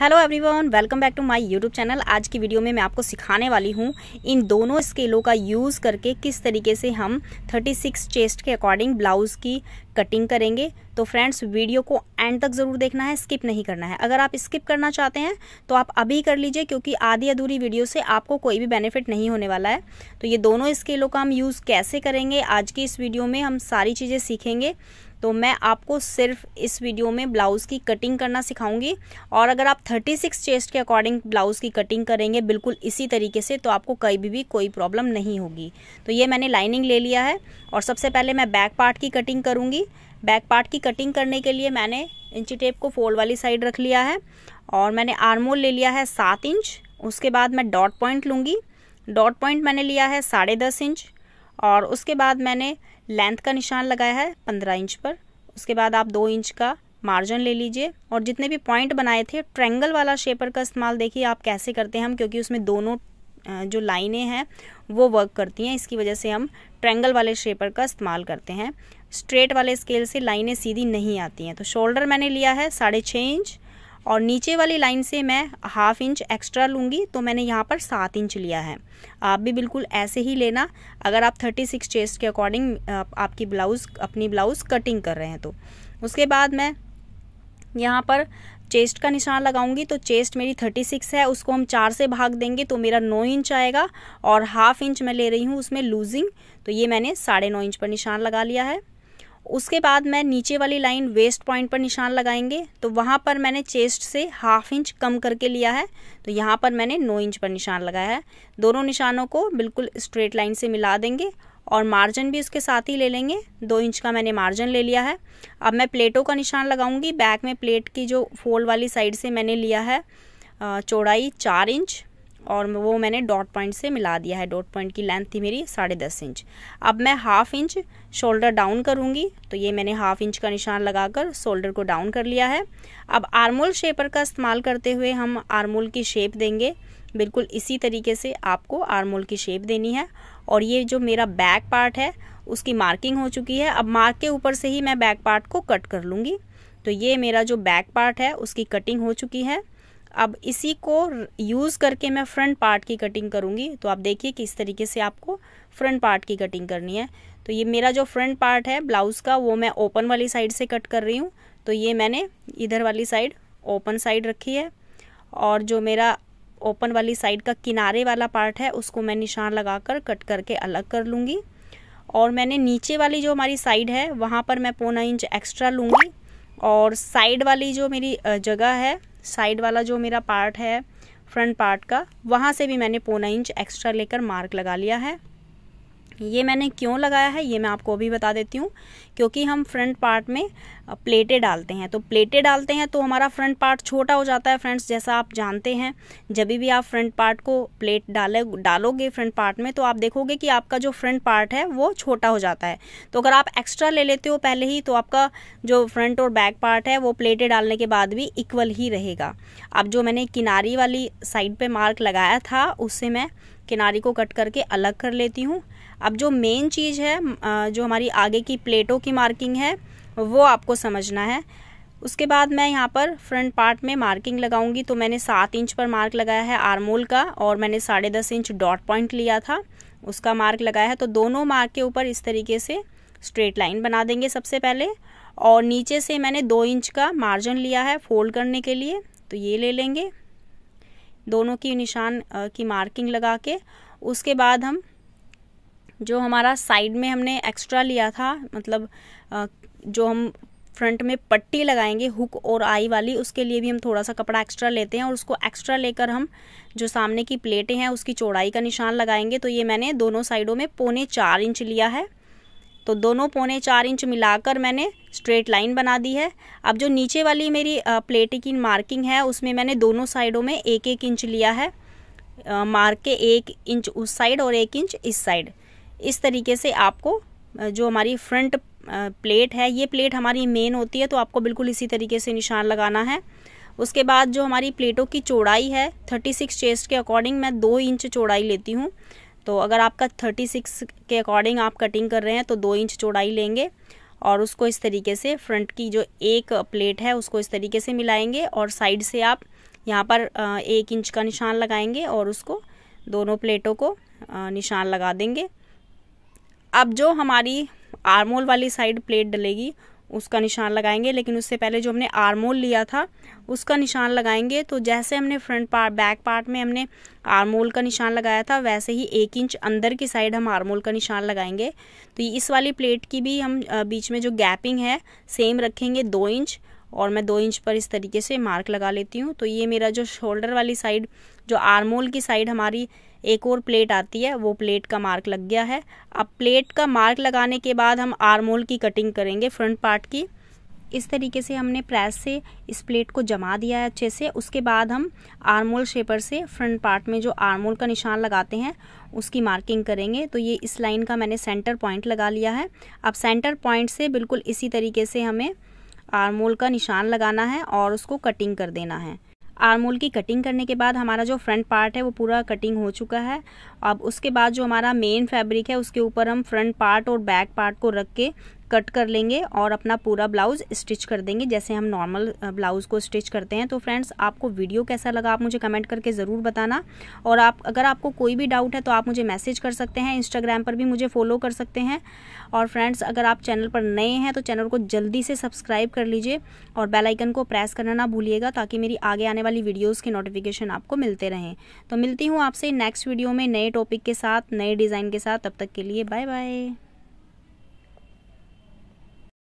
hello everyone welcome back to my YouTube channel आज की video में मैं आपको सिखाने वाली हूँ इन दोनों स्केलों का यूज़ करके किस तरीके से हम 36 चेस्ट के अकॉर्डिंग ब्लाउज़ की कटिंग करेंगे तो फ्रेंड्स वीडियो को एंड तक ज़रूर देखना है स्किप नहीं करना है अगर आप स्किप करना चाहते हैं तो आप अभी कर लीजिए क्योंकि आधी अधूरी वीडियो से आपको कोई भी बेनिफिट नहीं होने वाला है तो ये दोनों स्केलों का हम यूज़ कैसे करेंगे आज की इस वीडियो में हम सारी चीज़ें सीखेंगे तो मैं आपको सिर्फ इस वीडियो में ब्लाउज़ की कटिंग करना सिखाऊंगी और अगर आप 36 चेस्ट के अकॉर्डिंग ब्लाउज़ की कटिंग करेंगे बिल्कुल इसी तरीके से तो आपको कभी भी, भी कोई प्रॉब्लम नहीं होगी तो ये मैंने लाइनिंग ले लिया है और सबसे पहले मैं बैक पार्ट की कटिंग करूँगी बैक पार्ट की कटिंग करने के लिए मैंने इंची टेप को फोल्ड वाली साइड रख लिया है और मैंने आर्मोल ले लिया है सात इंच उसके बाद मैं डॉट पॉइंट लूँगी डॉट पॉइंट मैंने लिया है साढ़े दस इंच और उसके बाद मैंने लेंथ का निशान लगाया है पंद्रह इंच पर उसके बाद आप दो इंच का मार्जिन ले लीजिए और जितने भी पॉइंट बनाए थे ट्रेंगल वाला शेपर का इस्तेमाल देखिए आप कैसे करते हैं हम क्योंकि उसमें दोनों जो लाइनें हैं वो वर्क करती हैं इसकी वजह से हम ट्रेंगल वाले शेपर का इस्तेमाल करते हैं स्ट्रेट वाले स्केल से लाइनें सीधी नहीं आती हैं तो शोल्डर मैंने लिया है साढ़े छः इंच और नीचे वाली लाइन से मैं हाफ इंच एक्स्ट्रा लूँगी तो मैंने यहाँ पर सात इंच लिया है आप भी बिल्कुल ऐसे ही लेना अगर आप थर्टी सिक्स चेस्ट के अकॉर्डिंग आपकी ब्लाउज़ अपनी ब्लाउज़ कटिंग कर रहे हैं तो उसके बाद मैं यहाँ पर चेस्ट का निशान लगाऊंगी तो चेस्ट मेरी थर्टी सिक्स है उसको हम चार से भाग देंगे तो मेरा नौ इंच आएगा और हाफ इंच मैं ले रही हूँ उसमें लूजिंग तो ये मैंने साढ़े नौ इंच पर निशान लगा लिया है उसके बाद मैं नीचे वाली लाइन वेस्ट पॉइंट पर निशान लगाएंगे तो वहाँ पर मैंने चेस्ट से हाफ इंच कम करके लिया है तो यहाँ पर मैंने नौ इंच पर निशान लगाया है दोनों निशानों को बिल्कुल स्ट्रेट लाइन से मिला देंगे और मार्जिन भी उसके साथ ही ले लेंगे दो इंच का मैंने मार्जिन ले लिया है अब मैं प्लेटों का निशान लगाऊंगी बैक में प्लेट की जो फोल्ड वाली साइड से मैंने लिया है चौड़ाई चार इंच और वो मैंने डॉट पॉइंट से मिला दिया है डॉट पॉइंट की लेंथ थी मेरी साढ़े दस इंच अब मैं हाफ इंच शोल्डर डाउन करूँगी तो ये मैंने हाफ इंच का निशान लगाकर शोल्डर को डाउन कर लिया है अब आर्मोल शेपर का इस्तेमाल करते हुए हम आर्मोल की शेप देंगे बिल्कुल इसी तरीके से आपको आर्मोल की शेप देनी है और ये जो मेरा बैक पार्ट है उसकी मार्किंग हो चुकी है अब मार्क के ऊपर से ही मैं बैक पार्ट को कट कर लूँगी तो ये मेरा जो बैक पार्ट है उसकी कटिंग हो चुकी है अब इसी को यूज़ करके मैं फ्रंट पार्ट की कटिंग करूँगी तो आप देखिए कि इस तरीके से आपको फ्रंट पार्ट की कटिंग करनी है तो ये मेरा जो फ्रंट पार्ट है ब्लाउज़ का वो मैं ओपन वाली साइड से कट कर रही हूँ तो ये मैंने इधर वाली साइड ओपन साइड रखी है और जो मेरा ओपन वाली साइड का किनारे वाला पार्ट है उसको मैं निशान लगाकर कट करके अलग कर लूँगी और मैंने नीचे वाली जो हमारी साइड है वहाँ पर मैं पौना इंच एक्स्ट्रा लूँगी और साइड वाली जो मेरी जगह है साइड वाला जो मेरा पार्ट है फ्रंट पार्ट का वहाँ से भी मैंने पौना इंच एक्स्ट्रा लेकर मार्क लगा लिया है ये मैंने क्यों लगाया है ये मैं आपको अभी बता देती हूँ क्योंकि हम फ्रंट पार्ट में प्लेटें डालते हैं तो प्लेटें डालते हैं तो हमारा फ्रंट पार्ट छोटा हो जाता है फ्रेंड्स जैसा आप जानते हैं जब भी आप फ्रंट पार्ट को प्लेट डाले डालोगे फ्रंट पार्ट में तो आप देखोगे कि आपका जो फ्रंट पार्ट है वो छोटा हो जाता है तो अगर आप एक्स्ट्रा ले लेते हो पहले ही तो आपका जो फ्रंट और बैक पार्ट है वो प्लेटें डालने के बाद भी इक्वल ही रहेगा अब जो मैंने किनारी वाली साइड पर मार्क लगाया था उससे मैं किनारी को कट करके अलग कर लेती हूँ अब जो मेन चीज़ है जो हमारी आगे की प्लेटों की मार्किंग है वो आपको समझना है उसके बाद मैं यहाँ पर फ्रंट पार्ट में मार्किंग लगाऊंगी तो मैंने सात इंच पर मार्क लगाया है आरमोल का और मैंने साढ़े दस इंच डॉट पॉइंट लिया था उसका मार्क लगाया है तो दोनों मार्क के ऊपर इस तरीके से स्ट्रेट लाइन बना देंगे सबसे पहले और नीचे से मैंने दो इंच का मार्जिन लिया है फोल्ड करने के लिए तो ये ले लेंगे दोनों की निशान की मार्किंग लगा के उसके बाद हम जो हमारा साइड में हमने एक्स्ट्रा लिया था मतलब जो हम फ्रंट में पट्टी लगाएंगे हुक और आई वाली उसके लिए भी हम थोड़ा सा कपड़ा एक्स्ट्रा लेते हैं और उसको एक्स्ट्रा लेकर हम जो सामने की प्लेटें हैं उसकी चौड़ाई का निशान लगाएंगे तो ये मैंने दोनों साइडों में पौने चार इंच लिया है तो दोनों पौने चार इंच मिलाकर मैंने स्ट्रेट लाइन बना दी है अब जो नीचे वाली मेरी प्लेट की मार्किंग है उसमें मैंने दोनों साइडों में एक एक इंच लिया है मार्क के एक इंच उस साइड और एक इंच इस साइड इस तरीके से आपको जो हमारी फ्रंट प्लेट है ये प्लेट हमारी मेन होती है तो आपको बिल्कुल इसी तरीके से निशान लगाना है उसके बाद जो हमारी प्लेटों की चौड़ाई है 36 चेस्ट के अकॉर्डिंग मैं दो इंच चौड़ाई लेती हूँ तो अगर आपका 36 के अकॉर्डिंग आप कटिंग कर रहे हैं तो दो इंच चौड़ाई लेंगे और उसको इस तरीके से फ्रंट की जो एक प्लेट है उसको इस तरीके से मिलाएंगे और साइड से आप यहाँ पर एक इंच का निशान लगाएंगे और उसको दोनों प्लेटों को निशान लगा देंगे अब जो हमारी आर्मोल वाली साइड प्लेट डलेगी उसका निशान लगाएंगे लेकिन उससे पहले जो हमने आर्मोल लिया था उसका निशान लगाएंगे तो जैसे हमने फ्रंट पार्ट बैक पार्ट में हमने आर्मोल का निशान लगाया था वैसे ही एक इंच अंदर की साइड हम आर्मोल का निशान लगाएंगे तो इस वाली प्लेट की भी हम बीच में जो गैपिंग है सेम रखेंगे दो इंच और मैं दो इंच पर इस तरीके से मार्क लगा लेती हूँ तो ये मेरा जो शोल्डर वाली साइड जो आर्मोल की साइड हमारी एक और प्लेट आती है वो प्लेट का मार्क लग गया है अब प्लेट का मार्क लगाने के बाद हम आर्मोल की कटिंग करेंगे फ्रंट पार्ट की इस तरीके से हमने प्रेस से इस प्लेट को जमा दिया है अच्छे से उसके बाद हम आर्मोल शेपर से फ्रंट पार्ट में जो आर्मोल का निशान लगाते हैं उसकी मार्किंग करेंगे तो ये इस लाइन का मैंने सेंटर पॉइंट लगा लिया है अब सेंटर पॉइंट से बिल्कुल इसी तरीके से हमें आर्मोल का निशान लगाना है और उसको कटिंग कर देना है आर्म होल की कटिंग करने के बाद हमारा जो फ्रंट पार्ट है वो पूरा कटिंग हो चुका है अब उसके बाद जो हमारा मेन फैब्रिक है उसके ऊपर हम फ्रंट पार्ट और बैक पार्ट को रख के कट कर लेंगे और अपना पूरा ब्लाउज स्टिच कर देंगे जैसे हम नॉर्मल ब्लाउज को स्टिच करते हैं तो फ्रेंड्स आपको वीडियो कैसा लगा आप मुझे कमेंट करके ज़रूर बताना और आप अगर आपको कोई भी डाउट है तो आप मुझे मैसेज कर सकते हैं इंस्टाग्राम पर भी मुझे फॉलो कर सकते हैं और फ्रेंड्स अगर आप चैनल पर नए हैं तो चैनल को जल्दी से सब्सक्राइब कर लीजिए और बेलाइकन को प्रेस करना ना भूलिएगा ताकि मेरी आगे आने वाली वीडियोज़ के नोटिफिकेशन आपको मिलते रहें तो मिलती हूँ आपसे नेक्स्ट वीडियो में नए टॉपिक के साथ नए डिज़ाइन के साथ तब तक के लिए बाय बाय